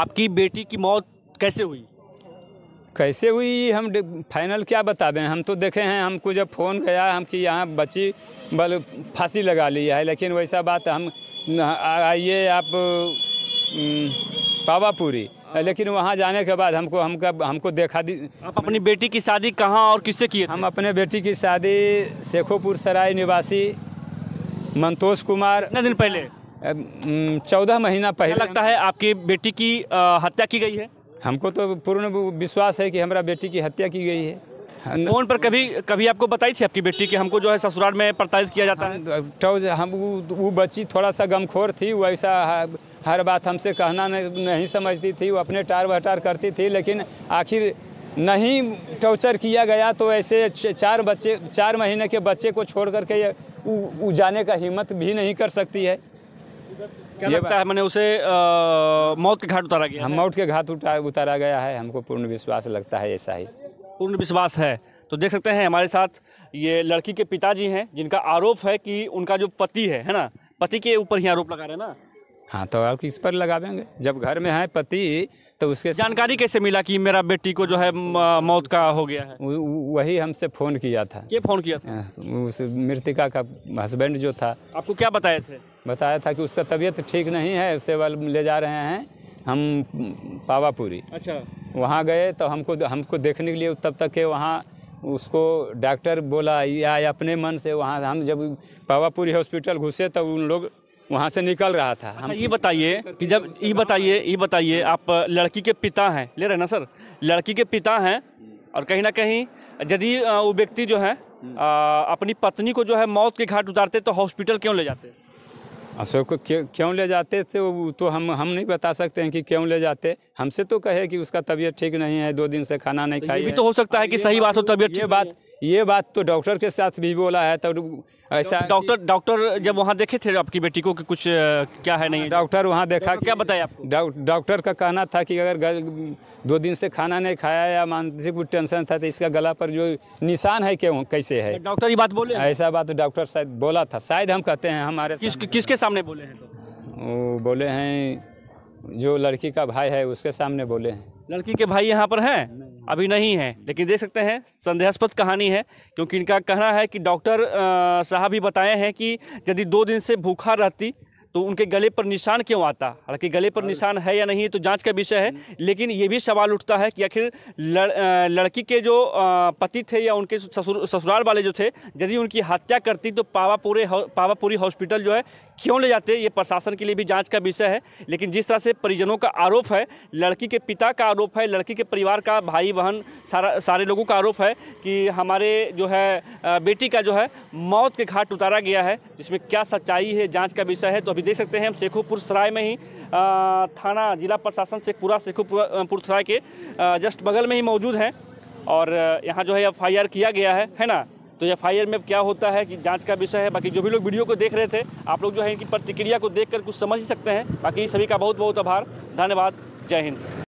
आपकी बेटी की मौत कैसे हुई कैसे हुई हम फाइनल क्या बतावें हम तो देखे हैं हमको जब फ़ोन गया हम कि यहाँ बच्ची बल फांसी लगा ली है लेकिन वैसा बात हम आइए आप पावापुरी लेकिन वहाँ जाने के बाद हमको हमका हमको देखा दी आप अपनी बेटी की शादी कहाँ और किससे की हम अपने बेटी की शादी शेखोपुर सराय निवासी मंतोष कुमार कितने दिन पहले चौदह महीना पहले लगता है आपकी बेटी की हत्या की गई है हमको तो पूर्ण विश्वास है कि हमारा बेटी की हत्या की गई है फोन पर कभी कभी आपको बताई थी आपकी बेटी कि हमको जो है ससुराल में प्रताड़ित किया जाता है तो हम वो बच्ची थोड़ा सा गमखोर थी वो ऐसा हर बात हमसे कहना नहीं समझती थी वो अपने टार बटार करती थी लेकिन आखिर नहीं टॉर्चर किया गया तो ऐसे चार बच्चे चार महीने के बच्चे को छोड़ करके वो जाने का हिम्मत भी नहीं कर सकती है क्या लगता है मैंने उसे आ, मौत के घाट उतारा गया हम मौत के घाट उतारा, उतारा गया है हमको पूर्ण विश्वास लगता है ऐसा ही पूर्ण विश्वास है तो देख सकते हैं हमारे साथ ये लड़की के पिताजी हैं जिनका आरोप है कि उनका जो पति है है ना पति के ऊपर ही आरोप लगा रहे हैं ना हाँ तो आप किस पर लगावेंगे जब घर में है पति तो उसके जानकारी कैसे मिला कि मेरा बेटी को जो है मौत का हो गया है वही हमसे फ़ोन किया था ये फ़ोन किया था हाँ, उस मृतिका का हस्बैंड जो था आपको क्या बताए थे बताया था कि उसका तबीयत ठीक नहीं है उसे वाल ले जा रहे हैं हम पावापुरी अच्छा वहाँ गए तो हमको हमको देखने के लिए तब तक के वहाँ उसको डॉक्टर बोला या अपने मन से वहाँ हम जब पावापुरी हॉस्पिटल घुसे तब तो उन लोग वहाँ से निकल रहा था अच्छा, ये बताइए कि जब ये बताइए ये बताइए आप लड़की के पिता हैं ले रहे ना सर लड़की के पिता हैं और कहीं ना कहीं यदि वो व्यक्ति जो है अपनी पत्नी को जो है मौत के घाट उतारते तो हॉस्पिटल क्यों ले जाते अशोक को क्यों ले जाते थे वो तो हम हम नहीं बता सकते हैं कि क्यों ले जाते हमसे तो कहे कि उसका तबीयत ठीक नहीं है दो दिन से खाना नहीं तो खाई भी तो हो सकता है कि हाँ, सही बात हो तबीयत ये बात ये बात तो डॉक्टर के साथ भी बोला है तो ऐसा डॉक्टर डॉक्टर जब वहाँ देखे थे आपकी बेटी को कि कुछ क्या है नहीं डॉक्टर वहाँ देखा क्या बताया आप डॉक्टर का कहना था कि अगर दो दिन से खाना नहीं खाया या मानसिक कुछ टेंशन था तो इसका गला पर जो निशान है क्यों कैसे है डॉक्टर ये बात बोले ऐसा बात डॉक्टर शायद बोला था शायद हम कहते हैं हमारे किस, किसके सामने बोले हैं वो बोले हैं जो लड़की का भाई है उसके सामने बोले हैं लड़की के भाई यहाँ पर हैं अभी नहीं है लेकिन देख सकते हैं संदेहास्पद कहानी है क्योंकि इनका कहना है कि डॉक्टर साहब ही बताए हैं कि यदि दो दिन से भूखा रहती तो उनके गले पर निशान क्यों आता हालांकि गले पर निशान है या नहीं तो जांच का विषय है लेकिन ये भी सवाल उठता है कि आखिर लड़, लड़की के जो पति थे या उनके ससुराल वाले जो थे यदि उनकी हत्या करती तो पावापुरे पावापुरी हॉस्पिटल जो है क्यों ले जाते ये प्रशासन के लिए भी जांच का विषय है लेकिन जिस तरह से परिजनों का आरोप है लड़की के पिता का आरोप है लड़की के परिवार का भाई बहन सारा सारे लोगों का आरोप है कि हमारे जो है बेटी का जो है मौत के घाट उतारा गया है जिसमें क्या सच्चाई है जाँच का विषय है तो अभी देख सकते हैं हम शेखोपुर सराय में ही थाना जिला प्रशासन शेखपुरा शेखोपुर सराय के जस्ट बगल में ही मौजूद हैं और यहाँ जो है एफ किया गया है है ना तो एफ आई में क्या होता है कि जांच का विषय है बाकी जो भी लोग वीडियो को देख रहे थे आप लोग जो है इनकी प्रतिक्रिया को देखकर कुछ समझ ही सकते हैं बाकी सभी का बहुत बहुत आभार धन्यवाद जय हिंद